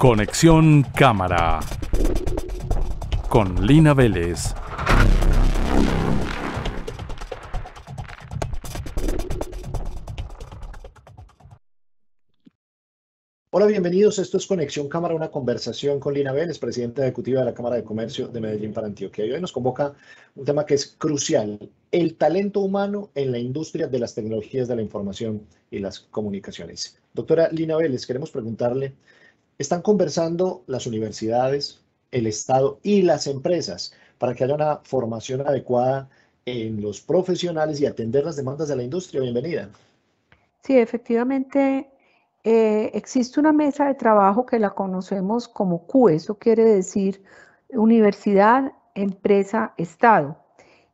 Conexión Cámara con Lina Vélez. Hola, bienvenidos. Esto es Conexión Cámara, una conversación con Lina Vélez, presidenta ejecutiva de la Cámara de Comercio de Medellín para Antioquia. Y hoy nos convoca un tema que es crucial, el talento humano en la industria de las tecnologías de la información y las comunicaciones. Doctora Lina Vélez, queremos preguntarle están conversando las universidades, el Estado y las empresas para que haya una formación adecuada en los profesionales y atender las demandas de la industria. Bienvenida. Sí, efectivamente, eh, existe una mesa de trabajo que la conocemos como Q, eso quiere decir universidad, empresa, Estado.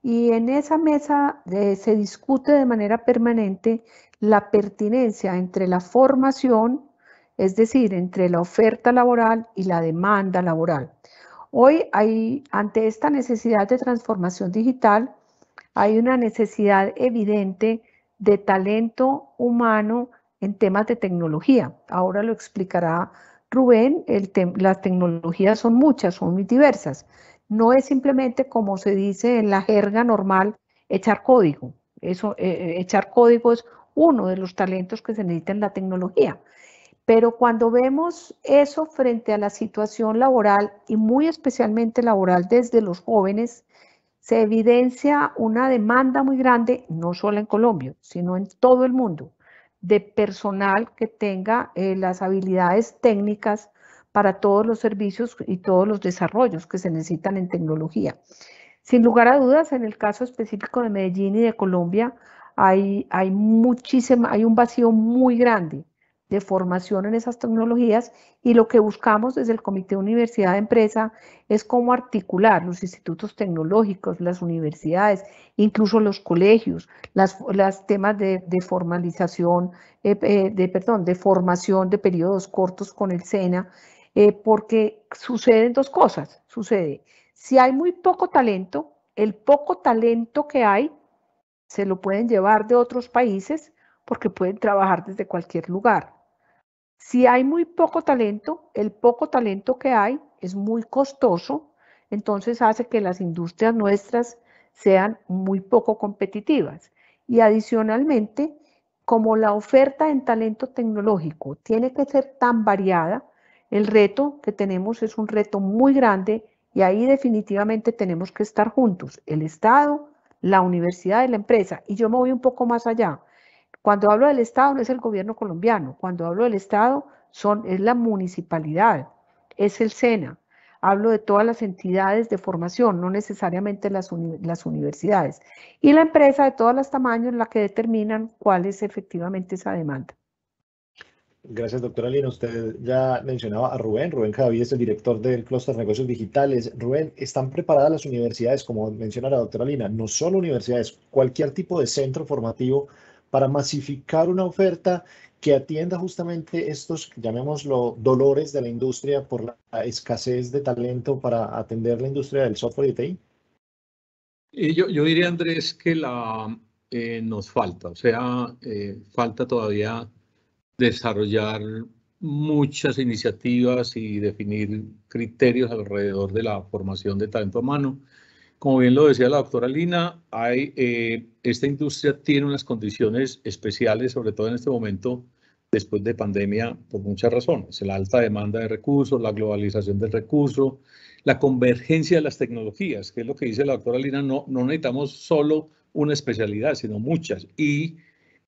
Y en esa mesa eh, se discute de manera permanente la pertinencia entre la formación es decir, entre la oferta laboral y la demanda laboral. Hoy hay, ante esta necesidad de transformación digital, hay una necesidad evidente de talento humano en temas de tecnología. Ahora lo explicará Rubén, las tecnologías son muchas, son muy diversas. No es simplemente como se dice en la jerga normal, echar código. Eso, eh, eh, echar código es uno de los talentos que se necesita en la tecnología, pero cuando vemos eso frente a la situación laboral y muy especialmente laboral desde los jóvenes, se evidencia una demanda muy grande, no solo en Colombia, sino en todo el mundo, de personal que tenga eh, las habilidades técnicas para todos los servicios y todos los desarrollos que se necesitan en tecnología. Sin lugar a dudas, en el caso específico de Medellín y de Colombia, hay, hay, hay un vacío muy grande de formación en esas tecnologías y lo que buscamos desde el Comité Universidad de Empresa es cómo articular los institutos tecnológicos, las universidades, incluso los colegios, las, las temas de, de formalización, eh, eh, de, perdón, de formación de periodos cortos con el SENA, eh, porque suceden dos cosas, sucede, si hay muy poco talento, el poco talento que hay se lo pueden llevar de otros países porque pueden trabajar desde cualquier lugar. Si hay muy poco talento, el poco talento que hay es muy costoso, entonces hace que las industrias nuestras sean muy poco competitivas. Y adicionalmente, como la oferta en talento tecnológico tiene que ser tan variada, el reto que tenemos es un reto muy grande y ahí definitivamente tenemos que estar juntos, el Estado, la universidad y la empresa. Y yo me voy un poco más allá. Cuando hablo del Estado no es el gobierno colombiano, cuando hablo del Estado son, es la municipalidad, es el SENA. Hablo de todas las entidades de formación, no necesariamente las, universidades. Y la empresa de todos los tamaños la que determinan cuál es efectivamente esa demanda. Gracias, doctora Lina. Usted ya mencionaba a Rubén. Rubén Javier es el director del Cluster de Negocios Digitales. Rubén, ¿están preparadas las universidades, como menciona la doctora Lina, no solo universidades, cualquier tipo de centro formativo para masificar una oferta que atienda justamente estos, llamémoslo, dolores de la industria por la escasez de talento para atender la industria del software y TI? Eh, yo, yo diría, Andrés, que la, eh, nos falta, o sea, eh, falta todavía desarrollar muchas iniciativas y definir criterios alrededor de la formación de talento a mano como bien lo decía la doctora Lina, hay, eh, esta industria tiene unas condiciones especiales, sobre todo en este momento después de pandemia, por muchas razones. La alta demanda de recursos, la globalización del recurso, la convergencia de las tecnologías, que es lo que dice la doctora Lina, no, no necesitamos solo una especialidad, sino muchas. Y,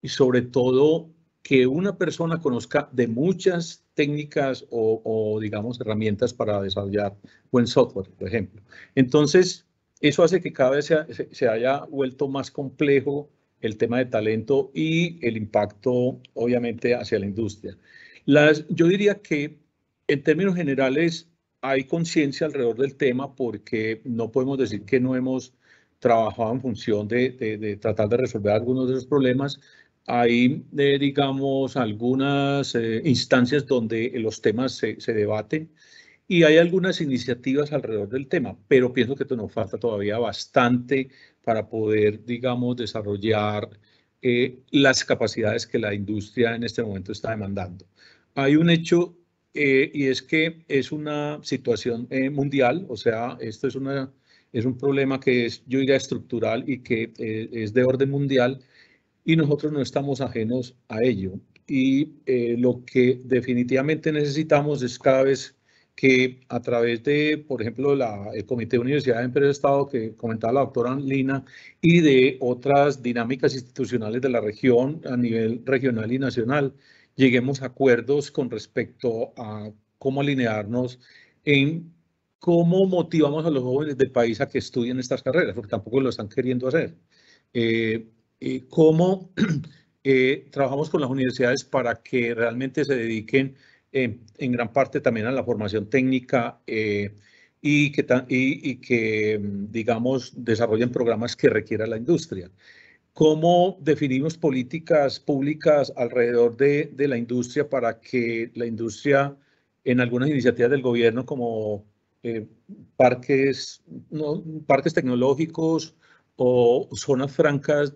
sobre todo que una persona conozca de muchas técnicas o, o, digamos herramientas para desarrollar buen software, por ejemplo. Entonces, eso hace que cada vez se, haya vuelto más complejo el tema de talento y el impacto, obviamente, hacia la industria. Las, yo diría que en términos generales hay conciencia alrededor del tema porque no podemos decir que no hemos trabajado en función de, tratar de resolver algunos de los problemas. Hay, eh, digamos, algunas eh, instancias donde los temas se, se debaten y hay algunas iniciativas alrededor del tema, pero pienso que nos falta todavía bastante para poder, digamos, desarrollar eh, las capacidades que la industria en este momento está demandando. Hay un hecho eh, y es que es una situación eh, mundial, o sea, esto es, una, es un problema que es, yo diría, estructural y que es de orden mundial y nosotros no estamos ajenos a ello. Y lo que definitivamente necesitamos es cada vez que a través de, por ejemplo, la, el Comité de Universidad de Empresa Estado que comentaba la doctora Lina y de otras dinámicas institucionales de la región a nivel regional y nacional, lleguemos a acuerdos con respecto a cómo alinearnos en cómo motivamos a los jóvenes del país a que estudien estas carreras, porque tampoco lo están queriendo hacer. Eh, eh cómo eh, trabajamos con las universidades para que realmente se dediquen eh, en gran parte también a la formación técnica eh, y, que, y, que, mm, digamos, desarrollen programas que requiera la industria. ¿Cómo definimos políticas públicas alrededor de, la industria para que la industria, en algunas iniciativas del gobierno como eh, parques, parques tecnológicos o zonas francas,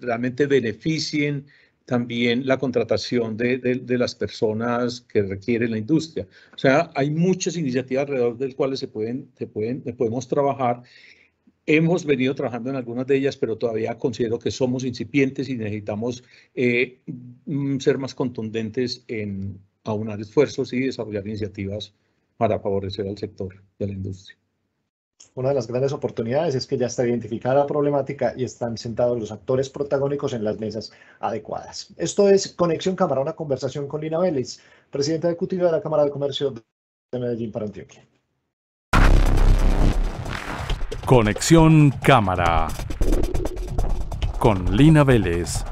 realmente beneficien también la contratación de, de, las personas que requiere la industria. O sea, hay muchas iniciativas alrededor de las cuales se pueden, se pueden, podemos trabajar. Hemos venido trabajando en algunas de ellas, pero todavía considero que somos incipientes y necesitamos eh, mm, ser más contundentes en aunar esfuerzos y desarrollar iniciativas para favorecer al sector de la industria una de las grandes oportunidades es que ya está identificada la problemática y están sentados los actores protagónicos en las mesas adecuadas. Esto es Conexión Cámara, una conversación con Lina Vélez, presidenta ejecutiva de la Cámara de Comercio de Medellín para Antioquia. Conexión Cámara con Lina Vélez.